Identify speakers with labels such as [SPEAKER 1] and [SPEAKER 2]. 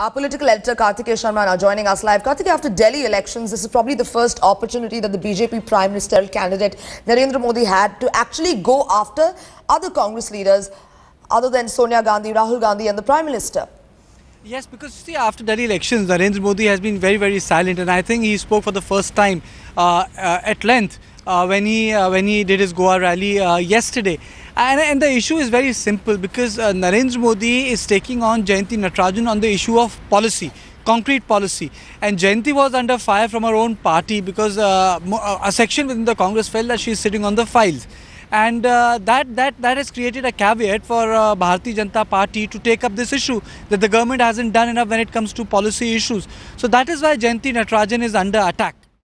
[SPEAKER 1] Our political editor Karthikeya Sharma now joining us live. Karthikeya, after Delhi elections, this is probably the first opportunity that the BJP prime ministerial candidate Narendra Modi had to actually go after other Congress leaders other than Sonia Gandhi, Rahul Gandhi and the prime minister.
[SPEAKER 2] Yes, because see, after Delhi elections, Narendra Modi has been very, very silent and I think he spoke for the first time uh, uh, at length uh, when, he, uh, when he did his Goa rally uh, yesterday. And, and the issue is very simple because uh, Narendra Modi is taking on Jayanti Natarajan on the issue of policy concrete policy. And Jayanti was under fire from her own party because uh, uh a section within the Congress felt that she is sitting on the files. And uh, that, that, that has created a caveat for uh, Bharatiya Janata Party to take up this issue that the government hasn't done enough when it comes to policy issues. So that is why Jayanti Natarajan is under attack.